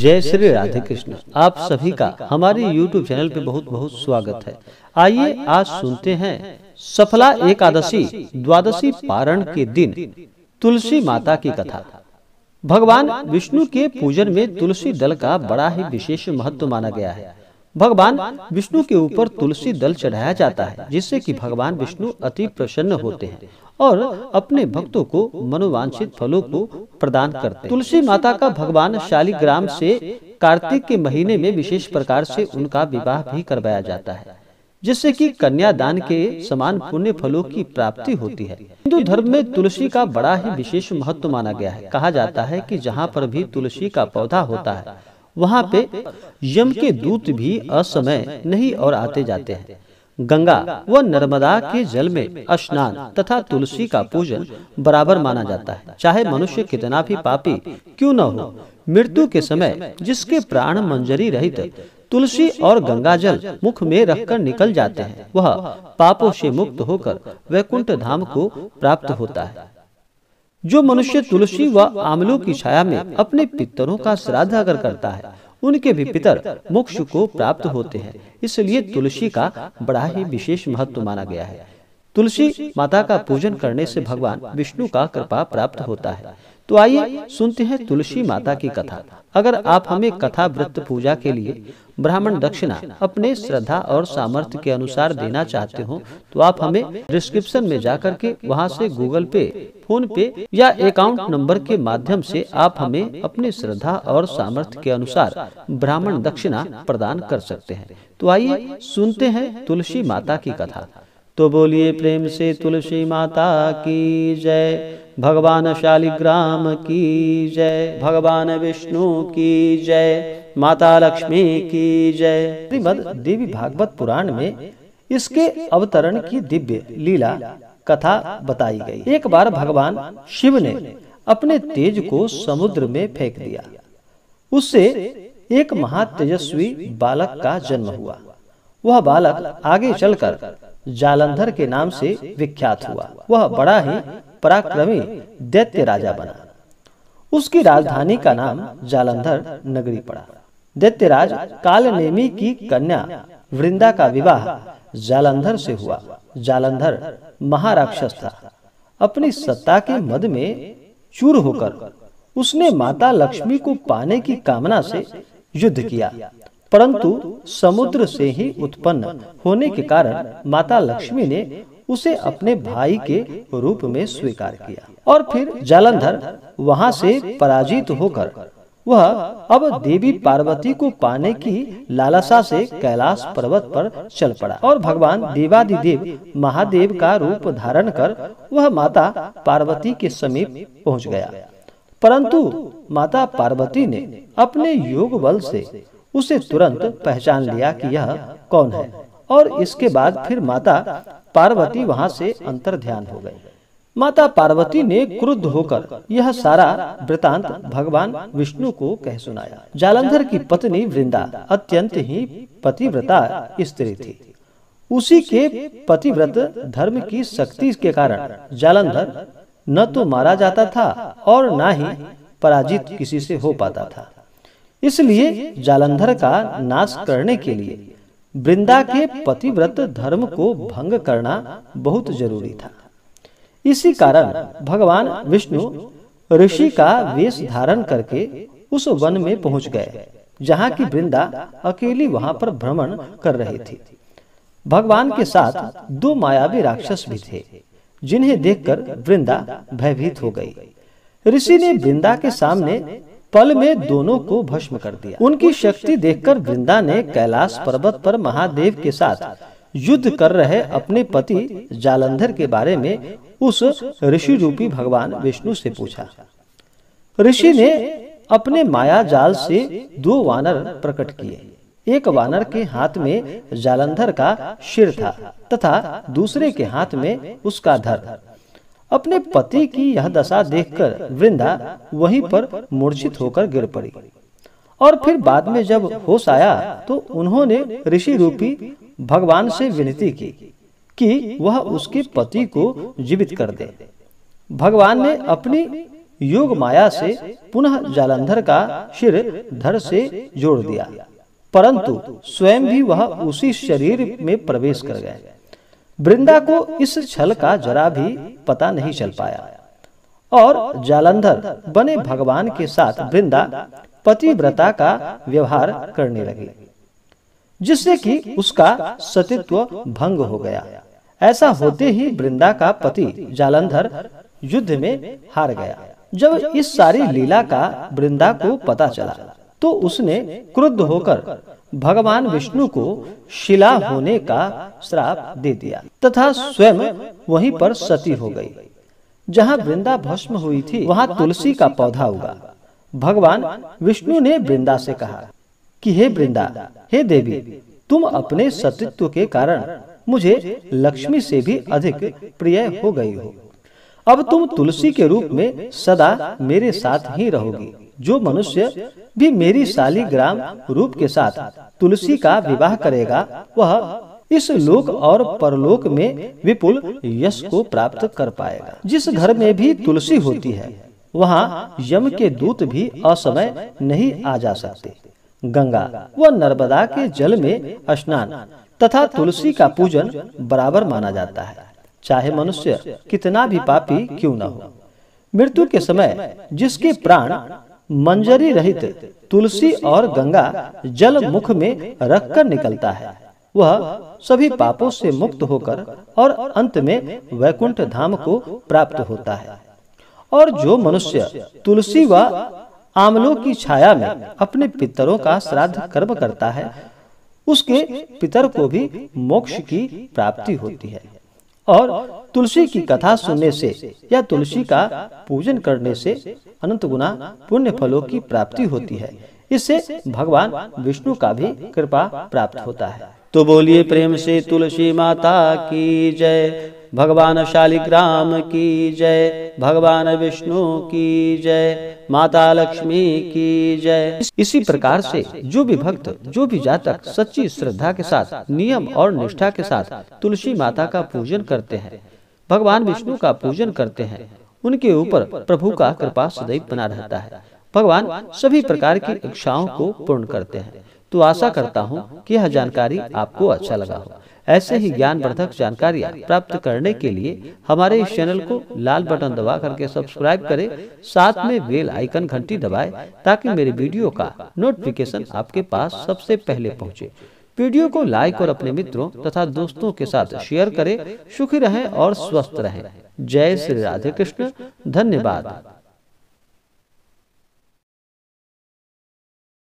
जय श्री राधे कृष्ण आप सभी का हमारे YouTube चैनल पे बहुत बहुत स्वागत है आइए आज सुनते हैं सफला एकादशी द्वादशी पारण के दिन तुलसी माता की कथा भगवान विष्णु के पूजन में तुलसी दल का बड़ा ही विशेष महत्व माना गया है भगवान विष्णु के ऊपर तुलसी दल चढ़ाया जाता है जिससे कि भगवान विष्णु अति प्रसन्न होते हैं और अपने भक्तों को मनोवांछित फलों को प्रदान करते हैं तुलसी माता का भगवान शालिग्राम से कार्तिक के महीने में विशेष प्रकार से उनका विवाह भी करवाया जाता है जिससे कि कन्यादान के समान पुण्य फलों की प्राप्ति होती है हिंदू धर्म में तुलसी का बड़ा ही विशेष महत्व माना गया है कहा जाता है कि जहाँ पर भी तुलसी का पौधा होता है वहाँ पे यम के दूत भी असमय नहीं और आते जाते हैं गंगा व नर्मदा के जल में स्नान तथा तुलसी का पूजन बराबर माना जाता है चाहे मनुष्य कितना भी पापी क्यों न हो मृत्यु के समय जिसके प्राण मंजरी रहित तुलसी और गंगा जल मुख में रखकर निकल जाते हैं वह पापों से मुक्त होकर वैकुंठ धाम को प्राप्त होता है जो मनुष्य तुलसी व आमलों की छाया में अपने पितरों का श्राद्ध अगर करता है उनके भी पितर मोक्ष को प्राप्त होते हैं इसलिए तुलसी का बड़ा ही विशेष महत्व माना गया है तुलसी माता का पूजन करने से भगवान विष्णु का कृपा प्राप्त होता है तो आइए सुनते हैं तुलसी माता की कथा अगर आप हमें कथा व्रत पूजा के लिए ब्राह्मण दक्षिणा अपने श्रद्धा और सामर्थ्य के अनुसार देना चाहते हो तो आप हमें डिस्क्रिप्शन में जाकर के वहां से गूगल पे फोन पे या अकाउंट नंबर के माध्यम से आप हमें अपने श्रद्धा और सामर्थ्य के अनुसार ब्राह्मण दक्षिणा प्रदान कर सकते हैं तो आइए सुनते हैं तुलसी माता की कथा तो बोलिए प्रेम से तुलसी माता की जय भगवान शालिग्राम की जय भगवान विष्णु की जय माता लक्ष्मी की जय श्रीमद देवी भागवत पुराण में इसके अवतरण की दिव्य लीला कथा बताई गई एक बार भगवान शिव ने अपने तेज को समुद्र में फेंक दिया उससे एक महातेजस्वी बालक का जन्म हुआ वह बालक आगे चलकर जालंधर के नाम से विख्यात हुआ वह बड़ा ही पराक्रमी दैत्य राजा बना उसकी राजधानी का नाम जालंधर नगरी पड़ा दैत्यराज कालनेमी की कन्या वृंदा का विवाह जालंधर से हुआ जालंधर महाराक्षस था अपनी सत्ता के मद में चूर होकर उसने माता लक्ष्मी को पाने की कामना से युद्ध किया परंतु समुद्र से ही उत्पन्न होने के कारण माता लक्ष्मी ने उसे अपने भाई के रूप में स्वीकार किया और फिर जालंधर वहां से पराजित होकर वह अब देवी पार्वती को पाने की लालसा से कैलाश पर्वत पर चल पड़ा और भगवान देवादिदेव महादेव का रूप धारण कर वह माता पार्वती के समीप पहुंच गया परंतु माता पार्वती ने अपने योग बल से उसे तुरंत पहचान लिया कि यह कौन है और इसके बाद फिर माता पार्वती वहां से अंतर ध्यान हो गई माता पार्वती ने क्रुद्ध होकर यह सारा वृतांत भगवान विष्णु को कह सुनाया जालंधर की पत्नी वृंदा अत्यंत ही पतिव्रता स्त्री थी उसी के पतिव्रत धर्म की शक्ति के कारण जालंधर न तो मारा जाता था और न ही पराजित किसी से हो पाता था इसलिए जालंधर का नाश करने के लिए वृंदा के पतिव्रत धर्म को भंग करना बहुत जरूरी था इसी कारण भगवान विष्णु ऋषि का वेश धारण करके उस वन में पहुंच गए जहाँ की वृंदा अकेली वहां पर भ्रमण कर रही थी भगवान के साथ दो मायावी राक्षस भी थे जिन्हें देखकर वृंदा भयभीत हो गई ऋषि ने वृंदा के सामने पल में दोनों को भस्म कर दिया उनकी शक्ति देखकर वृंदा ने कैलाश पर्वत पर महादेव के साथ युद्ध कर रहे अपने पति जालंधर के बारे में उस ऋषि रूपी भगवान विष्णु से पूछा ऋषि ने अपने माया जाल से दो वानर प्रकट किए एक वानर के हाथ में जालंधर का शिर था तथा दूसरे के हाथ में उसका धर अपने पति की यह दशा देखकर वृंदा वहीं पर मूर्छित होकर गिर पड़ी और फिर बाद में जब होश आया तो उन्होंने ऋषि रूपी भगवान से विनती की कि वह उसके पति को जीवित कर दे भगवान ने अपनी योग माया से पुनः जालंधर का सिर धर से जोड़ दिया परंतु स्वयं भी वह उसी शरीर में प्रवेश कर गए वृंदा को इस छल का जरा भी पता नहीं चल पाया और जालंधर बने भगवान के साथ वृंदा पतिव्रता का व्यवहार करने लगी जिससे कि उसका सतीत्व भंग हो गया ऐसा होते ही वृंदा का पति जालंधर युद्ध में हार गया जब इस सारी लीला का वृंदा को पता चला तो उसने क्रुद्ध होकर भगवान विष्णु को शिला होने का श्राप दे दिया तथा स्वयं वहीं पर सती हो गई जहाँ वृंदा भस्म हुई थी वहाँ तुलसी का पौधा उगा भगवान विष्णु ने वृंदा से कहा कि हे वृंदा हे देवी तुम अपने सतीत्व के कारण मुझे लक्ष्मी से भी अधिक प्रिय हो गई हो अब तुम तुलसी के रूप में सदा मेरे साथ ही रहोगी जो मनुष्य भी मेरी शालीग्राम रूप के साथ तुलसी का विवाह करेगा वह इस लोक और परलोक में विपुल यश को प्राप्त कर पाएगा जिस घर में भी तुलसी होती है वहाँ यम के दूत भी असमय नहीं आ जा सकते गंगा व नर्मदा के जल में स्नान तथा तुलसी का पूजन बराबर माना जाता है चाहे मनुष्य कितना भी पापी क्यों न हो मृत्यु के समय जिसके प्राण मंजरी रहित तुलसी और गंगा जल मुख में रखकर निकलता है वह सभी पापों से मुक्त होकर और अंत में वैकुंठ धाम को प्राप्त होता है और जो मनुष्य तुलसी व आमलों की छाया में अपने पितरों का श्राद्ध कर्म करता है उसके पितर को भी मोक्ष की प्राप्ति होती है और तुलसी की कथा सुनने से या तुलसी का पूजन करने से अनंत गुना पुण्य फलों की प्राप्ति होती है इससे भगवान विष्णु का भी कृपा प्राप्त होता है तो बोलिए प्रेम से तुलसी माता की जय भगवान शालिग्राम की जय भगवान विष्णु की जय माता लक्ष्मी की जय इसी प्रकार से जो भी भक्त जो भी जातक सच्ची श्रद्धा के साथ नियम और निष्ठा के साथ तुलसी माता का पूजन करते हैं भगवान विष्णु का पूजन करते हैं उनके ऊपर प्रभु का कृपा सदैव बना रहता है भगवान सभी प्रकार की इच्छाओं को पूर्ण करते हैं तो आशा करता हूँ कि यह जानकारी आपको अच्छा लगा हो ऐसे ही ज्ञानवर्धक जानकारियाँ प्राप्त करने के लिए हमारे इस चैनल को लाल बटन दबा करके सब्सक्राइब करें साथ में बेल आइकन घंटी दबाए ताकि मेरे वीडियो का नोटिफिकेशन आपके पास सबसे पहले पहुँचे वीडियो को लाइक और अपने मित्रों तथा दोस्तों के साथ शेयर करें सुखी रहें और स्वस्थ रहें जय श्री राधे कृष्ण धन्यवाद